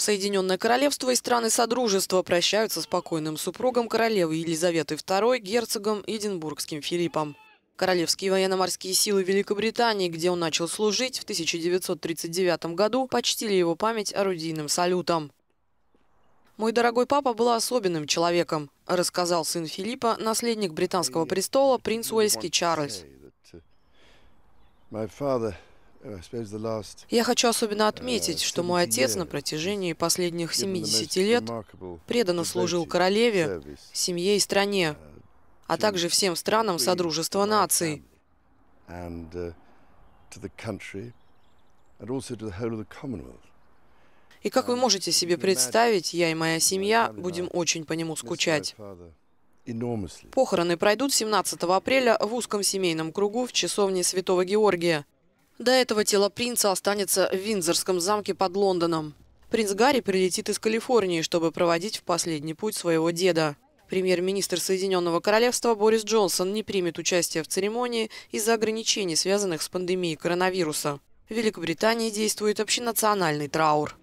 Соединенное Королевство и страны Содружества прощаются с покойным супругом королевы Елизаветы II, герцогом Эдинбургским Филиппом. Королевские военно-морские силы Великобритании, где он начал служить в 1939 году, почтили его память орудийным салютом. «Мой дорогой папа был особенным человеком», – рассказал сын Филиппа, наследник британского престола, принц Уэльский Чарльз. Uh, я хочу особенно uh, отметить, что мой отец на протяжении последних 70 лет преданно служил королеве, uh, семье и стране, а также всем странам Содружества наций и как вы можете себе представить, я и моя семья будем очень по нему скучать. Похороны пройдут 17 апреля в узком семейном кругу в часовне Святого Георгия. До этого тело принца останется в Виндзорском замке под Лондоном. Принц Гарри прилетит из Калифорнии, чтобы проводить в последний путь своего деда. Премьер-министр Соединенного Королевства Борис Джонсон не примет участия в церемонии из-за ограничений, связанных с пандемией коронавируса. В Великобритании действует общенациональный траур.